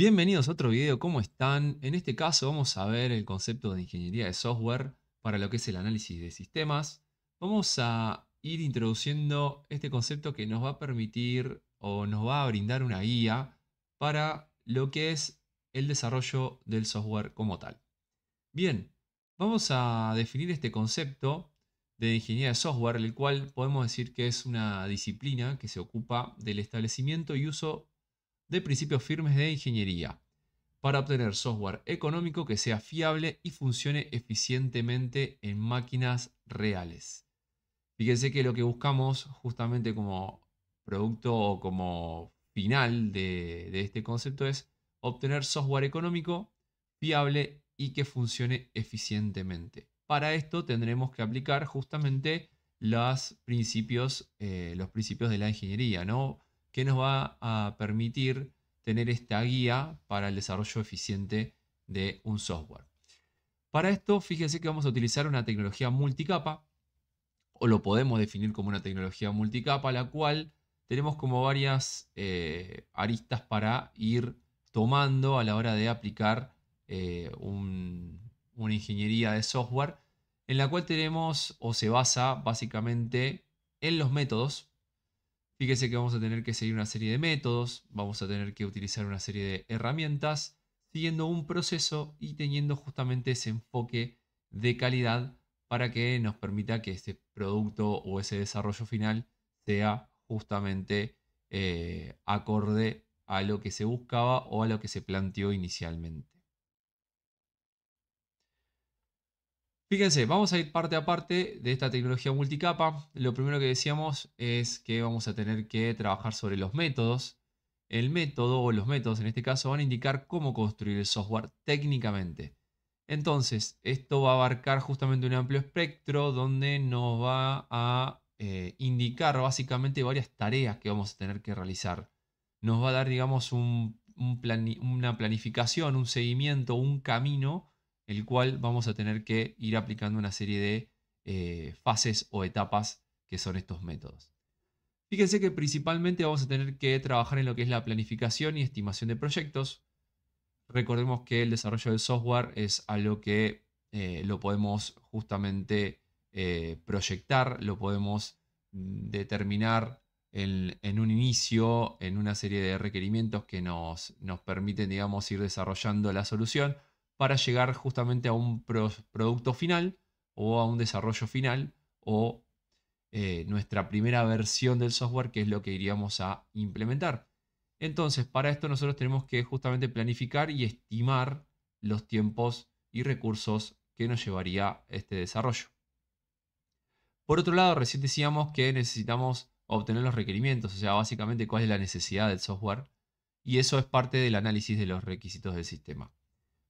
Bienvenidos a otro video, ¿cómo están? En este caso vamos a ver el concepto de ingeniería de software para lo que es el análisis de sistemas. Vamos a ir introduciendo este concepto que nos va a permitir o nos va a brindar una guía para lo que es el desarrollo del software como tal. Bien, vamos a definir este concepto de ingeniería de software, el cual podemos decir que es una disciplina que se ocupa del establecimiento y uso de principios firmes de ingeniería para obtener software económico que sea fiable y funcione eficientemente en máquinas reales. Fíjense que lo que buscamos justamente como producto o como final de, este concepto es obtener software económico fiable y que funcione eficientemente. Para esto tendremos que aplicar justamente los principios, eh, los principios de la ingeniería, ¿no? que nos va a permitir tener esta guía para el desarrollo eficiente de un software. Para esto, fíjense que vamos a utilizar una tecnología multicapa, o lo podemos definir como una tecnología multicapa, la cual tenemos como varias eh, aristas para ir tomando a la hora de aplicar eh, una ingeniería de software, en la cual tenemos o se basa básicamente en los métodos Fíjese que vamos a tener que seguir una serie de métodos, vamos a tener que utilizar una serie de herramientas, siguiendo un proceso y teniendo justamente ese enfoque de calidad para que nos permita que ese producto o ese desarrollo final sea justamente eh, acorde a lo que se buscaba o a lo que se planteó inicialmente. Fíjense, vamos a ir parte a parte de esta tecnología multicapa. Lo primero que decíamos es que vamos a tener que trabajar sobre los métodos. El método o los métodos en este caso van a indicar cómo construir el software técnicamente. Entonces, esto va a abarcar justamente un amplio espectro donde nos va a eh, indicar básicamente varias tareas que vamos a tener que realizar. Nos va a dar, digamos, una planificación, un seguimiento, un camino el cual vamos a tener que ir aplicando una serie de eh, fases o etapas que son estos métodos. Fíjense que principalmente vamos a tener que trabajar en lo que es la planificación y estimación de proyectos. Recordemos que el desarrollo del software es algo que eh, lo podemos justamente eh, proyectar, lo podemos mm, determinar en, un inicio, en una serie de requerimientos que nos, nos permiten, digamos, ir desarrollando la solución para llegar justamente a un producto final o a un desarrollo final o eh, nuestra primera versión del software que es lo que iríamos a implementar. Entonces, para esto nosotros tenemos que justamente planificar y estimar los tiempos y recursos que nos llevaría este desarrollo. Por otro lado, recién decíamos que necesitamos obtener los requerimientos, o sea, básicamente cuál es la necesidad del software, y eso es parte del análisis de los requisitos del sistema.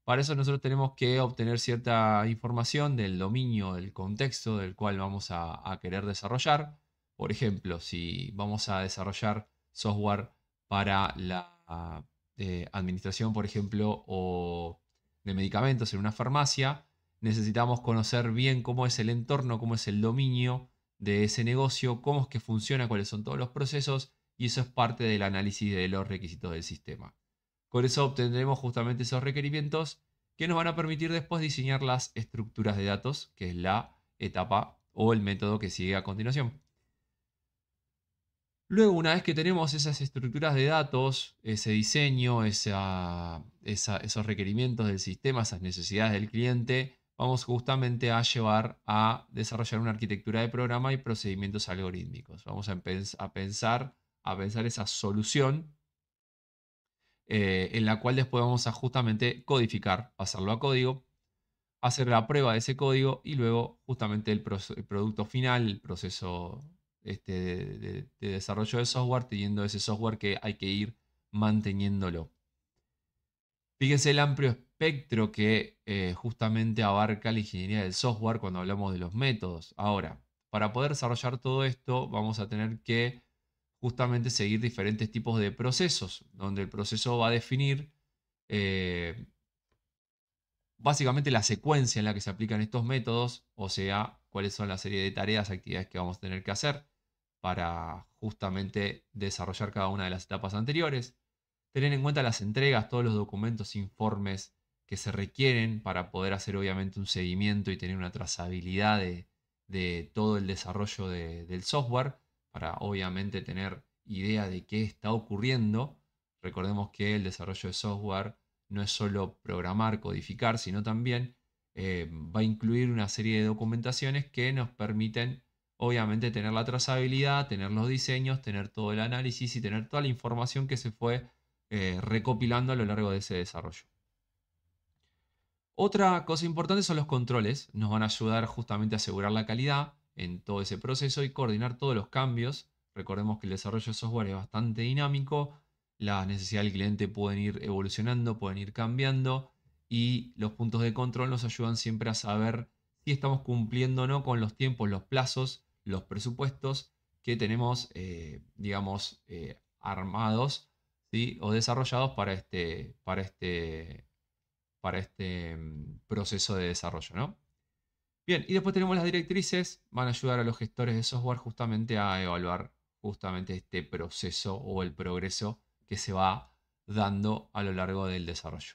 Para eso nosotros tenemos que obtener cierta información del dominio, del contexto del cual vamos a, querer desarrollar. Por ejemplo, si vamos a desarrollar software para la eh, administración, por ejemplo, o de medicamentos en una farmacia, necesitamos conocer bien cómo es el entorno, cómo es el dominio de ese negocio, cómo es que funciona, cuáles son todos los procesos, y eso es parte del análisis de los requisitos del sistema. Con eso obtendremos justamente esos requerimientos que nos van a permitir después diseñar las estructuras de datos, que es la etapa o el método que sigue a continuación. Luego, una vez que tenemos esas estructuras de datos, ese diseño, esos requerimientos del sistema, esas necesidades del cliente, vamos justamente a llevar a desarrollar una arquitectura de programa y procedimientos algorítmicos. Vamos a, pensar, a pensar esa solución eh, en la cual después vamos a justamente codificar, pasarlo a código, hacer la prueba de ese código y luego justamente el, producto final, el proceso este, de, desarrollo de software, teniendo ese software que hay que ir manteniéndolo. Fíjense el amplio espectro que eh, justamente abarca la ingeniería del software cuando hablamos de los métodos. Ahora, para poder desarrollar todo esto, vamos a tener que justamente seguir diferentes tipos de procesos, donde el proceso va a definir eh, básicamente la secuencia en la que se aplican estos métodos, o sea, cuáles son la serie de tareas, actividades que vamos a tener que hacer para justamente desarrollar cada una de las etapas anteriores. Tener en cuenta las entregas, todos los documentos, informes que se requieren para poder hacer obviamente un seguimiento y tener una trazabilidad de, todo el desarrollo del software para obviamente tener idea de qué está ocurriendo. Recordemos que el desarrollo de software no es solo programar, codificar, sino también eh, va a incluir una serie de documentaciones que nos permiten obviamente tener la trazabilidad, tener los diseños, tener todo el análisis y tener toda la información que se fue eh, recopilando a lo largo de ese desarrollo. Otra cosa importante son los controles, nos van a ayudar justamente a asegurar la calidad, en todo ese proceso y coordinar todos los cambios. Recordemos que el desarrollo de software es bastante dinámico, las necesidades del cliente pueden ir evolucionando, pueden ir cambiando y los puntos de control nos ayudan siempre a saber si estamos cumpliendo o no con los tiempos, los plazos, los presupuestos que tenemos, eh, digamos, eh, armados o desarrollados para este, para este, para este mm, proceso de desarrollo, ¿no? Bien, y después tenemos las directrices, van a ayudar a los gestores de software justamente a evaluar justamente este proceso o el progreso que se va dando a lo largo del desarrollo.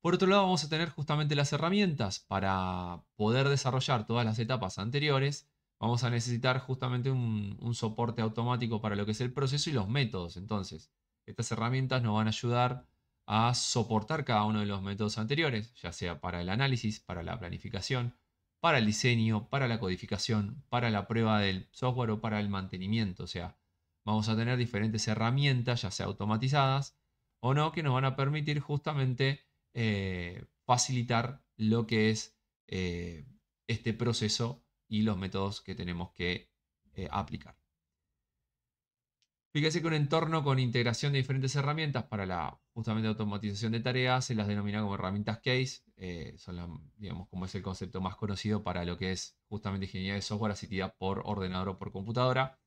Por otro lado, vamos a tener justamente las herramientas para poder desarrollar todas las etapas anteriores. Vamos a necesitar justamente un, un soporte automático para lo que es el proceso y los métodos. Entonces, estas herramientas nos van a ayudar a soportar cada uno de los métodos anteriores, ya sea para el análisis, para la planificación, para el diseño, para la codificación, para la prueba del software o para el mantenimiento. O sea, vamos a tener diferentes herramientas, ya sea automatizadas o no, que nos van a permitir justamente eh, facilitar lo que es eh, este proceso y los métodos que tenemos que eh, aplicar. Fíjese que un entorno con integración de diferentes herramientas para la justamente automatización de tareas se las denomina como herramientas case, eh, son digamos, como es el concepto más conocido para lo que es justamente ingeniería de software asistida por ordenador o por computadora.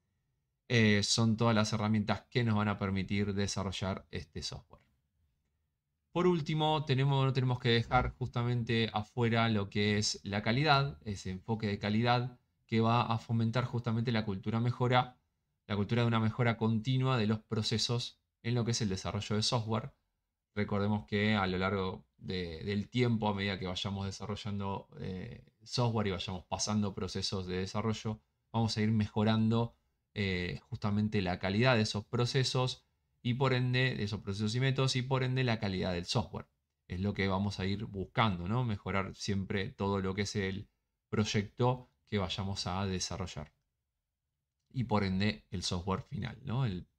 Eh, son todas las herramientas que nos van a permitir desarrollar este software. Por último, tenemos, no tenemos que dejar justamente afuera lo que es la calidad, ese enfoque de calidad que va a fomentar justamente la cultura mejora la cultura de una mejora continua de los procesos en lo que es el desarrollo de software. Recordemos que a lo largo del tiempo, a medida que vayamos desarrollando eh, software y vayamos pasando procesos de desarrollo, vamos a ir mejorando eh, justamente la calidad de esos procesos y por ende, de esos procesos y métodos y por ende la calidad del software. Es lo que vamos a ir buscando, ¿no? Mejorar siempre todo lo que es el proyecto que vayamos a desarrollar y por ende el software final,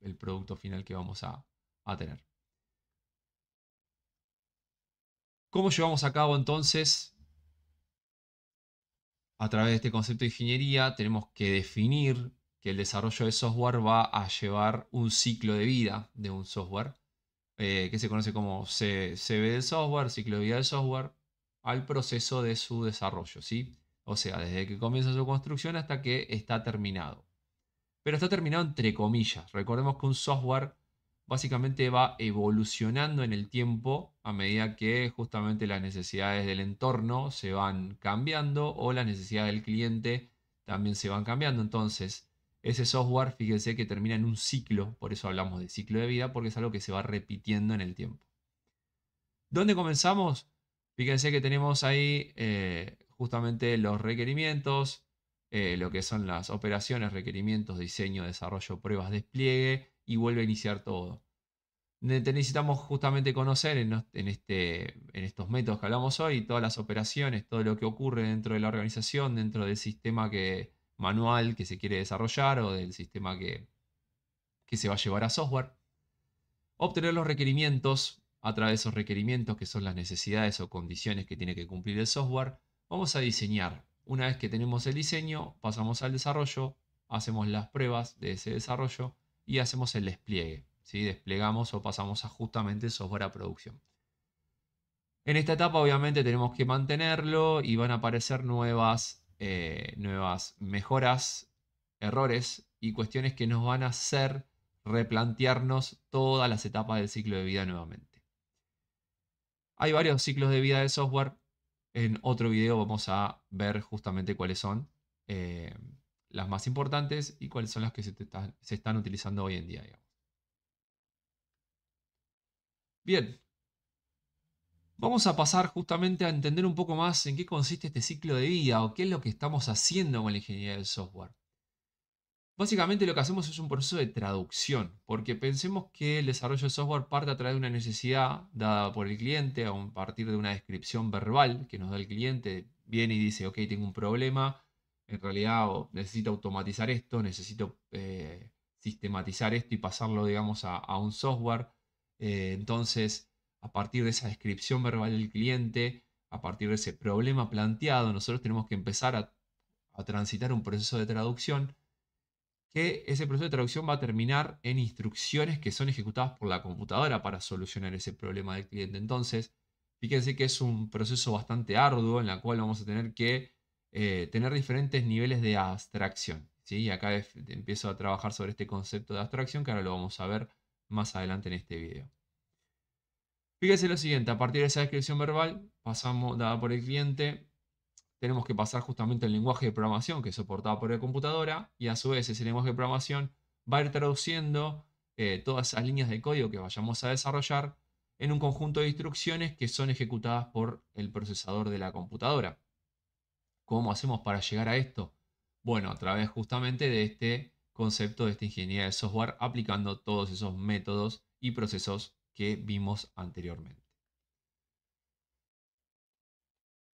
el, producto final que vamos a, tener. ¿Cómo llevamos a cabo entonces? A través de este concepto de ingeniería tenemos que definir que el desarrollo de software va a llevar un ciclo de vida de un software, eh, que se conoce como CV del software, ciclo de vida del software, al proceso de su desarrollo, ¿sí? O sea, desde que comienza su construcción hasta que está terminado pero está terminado entre comillas. Recordemos que un software básicamente va evolucionando en el tiempo a medida que justamente las necesidades del entorno se van cambiando o las necesidades del cliente también se van cambiando. Entonces, ese software, fíjense que termina en un ciclo, por eso hablamos de ciclo de vida, porque es algo que se va repitiendo en el tiempo. ¿Dónde comenzamos? Fíjense que tenemos ahí eh, justamente los requerimientos, eh, lo que son las operaciones, requerimientos, diseño, desarrollo, pruebas, despliegue y vuelve a iniciar todo. Necesitamos justamente conocer este, en, estos métodos que hablamos hoy todas las operaciones, todo lo que ocurre dentro de la organización, dentro del sistema que, manual que se quiere desarrollar o del sistema que se va a llevar a software. Obtener los requerimientos a través de esos requerimientos que son las necesidades o condiciones que tiene que cumplir el software, vamos a diseñar una vez que tenemos el diseño, pasamos al desarrollo, hacemos las pruebas de ese desarrollo y hacemos el despliegue. ¿sí? Desplegamos o pasamos a justamente software a producción. En esta etapa obviamente tenemos que mantenerlo y van a aparecer nuevas, eh, nuevas mejoras, errores y cuestiones que nos van a hacer replantearnos todas las etapas del ciclo de vida nuevamente. Hay varios ciclos de vida de software en otro video vamos a ver justamente cuáles son eh, las más importantes y cuáles son las que se, están utilizando hoy en día. Bien, Vamos a pasar justamente a entender un poco más en qué consiste este ciclo de vida o qué es lo que estamos haciendo con la ingeniería del software. Básicamente lo que hacemos es un proceso de traducción, porque pensemos que el desarrollo de software parte a través de una necesidad dada por el cliente, a partir de una descripción verbal que nos da el cliente, viene y dice, ok, tengo un problema, en realidad necesito automatizar esto, necesito eh, sistematizar esto y pasarlo, digamos, a, un software. Eh, entonces, a partir de esa descripción verbal del cliente, a partir de ese problema planteado, nosotros tenemos que empezar a transitar un proceso de traducción que ese proceso de traducción va a terminar en instrucciones que son ejecutadas por la computadora para solucionar ese problema del cliente. Entonces, fíjense que es un proceso bastante arduo en la cual vamos a tener que eh, tener diferentes niveles de abstracción. ¿sí? Y acá empiezo a trabajar sobre este concepto de abstracción que ahora lo vamos a ver más adelante en este video. Fíjense lo siguiente, a partir de esa descripción verbal, pasamos dada por el cliente, tenemos que pasar justamente el lenguaje de programación que es soportado por la computadora y a su vez ese lenguaje de programación va a ir traduciendo eh, todas esas líneas de código que vayamos a desarrollar en un conjunto de instrucciones que son ejecutadas por el procesador de la computadora. ¿Cómo hacemos para llegar a esto? Bueno, a través justamente de este concepto de esta ingeniería de software aplicando todos esos métodos y procesos que vimos anteriormente.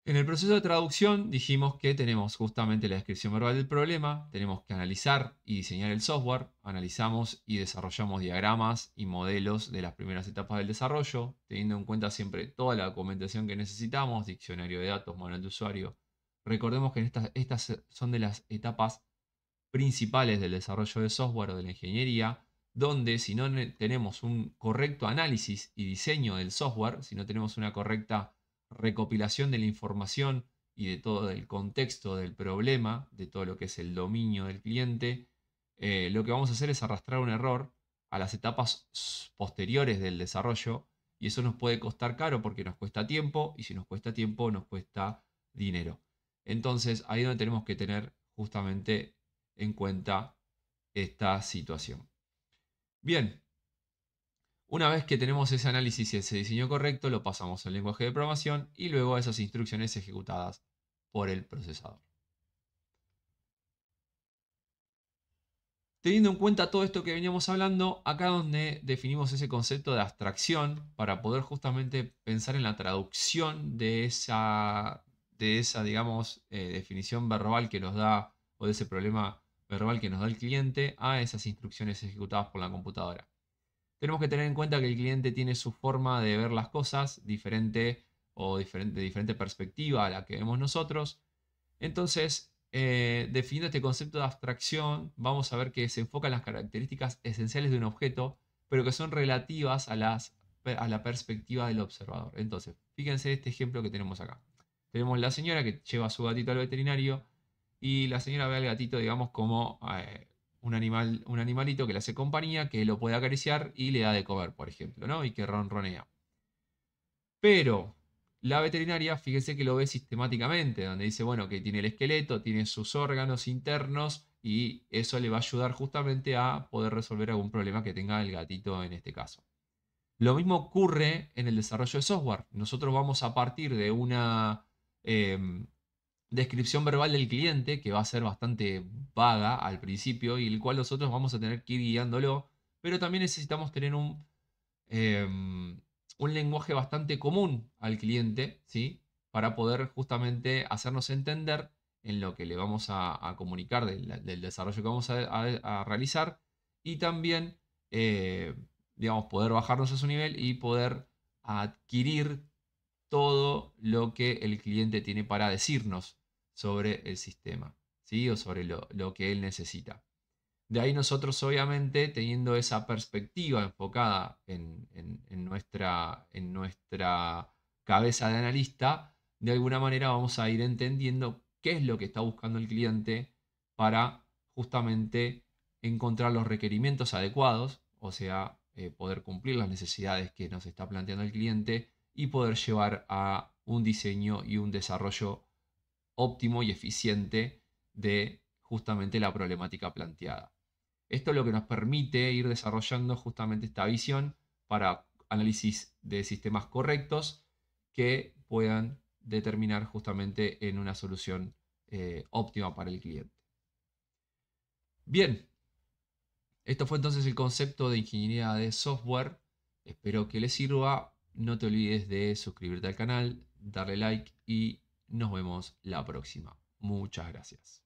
En el proceso de traducción dijimos que tenemos justamente la descripción verbal del problema, tenemos que analizar y diseñar el software, analizamos y desarrollamos diagramas y modelos de las primeras etapas del desarrollo, teniendo en cuenta siempre toda la documentación que necesitamos, diccionario de datos, manual de usuario. Recordemos que estas, estas son de las etapas principales del desarrollo de software o de la ingeniería, donde si no tenemos un correcto análisis y diseño del software, si no tenemos una correcta recopilación de la información y de todo el contexto del problema, de todo lo que es el dominio del cliente, eh, lo que vamos a hacer es arrastrar un error a las etapas posteriores del desarrollo y eso nos puede costar caro porque nos cuesta tiempo y si nos cuesta tiempo nos cuesta dinero. Entonces ahí es donde tenemos que tener justamente en cuenta esta situación. Bien, una vez que tenemos ese análisis y ese diseño correcto, lo pasamos al lenguaje de programación y luego a esas instrucciones ejecutadas por el procesador. Teniendo en cuenta todo esto que veníamos hablando, acá donde definimos ese concepto de abstracción para poder justamente pensar en la traducción de esa, de esa digamos, eh, definición verbal que nos da, o de ese problema verbal que nos da el cliente a esas instrucciones ejecutadas por la computadora tenemos que tener en cuenta que el cliente tiene su forma de ver las cosas diferente o diferente, de diferente perspectiva a la que vemos nosotros. Entonces, eh, definiendo este concepto de abstracción, vamos a ver que se enfocan las características esenciales de un objeto, pero que son relativas a, las, a la perspectiva del observador. Entonces, fíjense este ejemplo que tenemos acá. Tenemos la señora que lleva su gatito al veterinario y la señora ve al gatito, digamos, como eh, un, animal, un animalito que le hace compañía, que lo puede acariciar y le da de comer, por ejemplo, ¿no? Y que ronronea. Pero la veterinaria, fíjese que lo ve sistemáticamente, donde dice, bueno, que tiene el esqueleto, tiene sus órganos internos y eso le va a ayudar justamente a poder resolver algún problema que tenga el gatito en este caso. Lo mismo ocurre en el desarrollo de software. Nosotros vamos a partir de una, em, descripción verbal del cliente que va a ser bastante vaga al principio y el cual nosotros vamos a tener que ir guiándolo, pero también necesitamos tener un, em, un lenguaje bastante común al cliente, ¿sí? Para poder justamente hacernos entender en lo que le vamos a, comunicar del, desarrollo que vamos a, realizar y también, eh, digamos, poder bajarnos a su nivel y poder adquirir todo lo que el cliente tiene para decirnos sobre el sistema, ¿sí? O sobre lo, que él necesita. De ahí nosotros obviamente teniendo esa perspectiva enfocada en, nuestra, cabeza de analista, de alguna manera vamos a ir entendiendo qué es lo que está buscando el cliente para justamente encontrar los requerimientos adecuados, o sea, eh, poder cumplir las necesidades que nos está planteando el cliente y poder llevar a un diseño y un desarrollo óptimo y eficiente de justamente la problemática planteada. Esto es lo que nos permite ir desarrollando justamente esta visión para análisis de sistemas correctos que puedan determinar justamente en una solución eh, óptima para el cliente. Bien, esto fue entonces el concepto de ingeniería de software. Espero que les sirva. No te olvides de suscribirte al canal, darle like y nos vemos la próxima. Muchas gracias.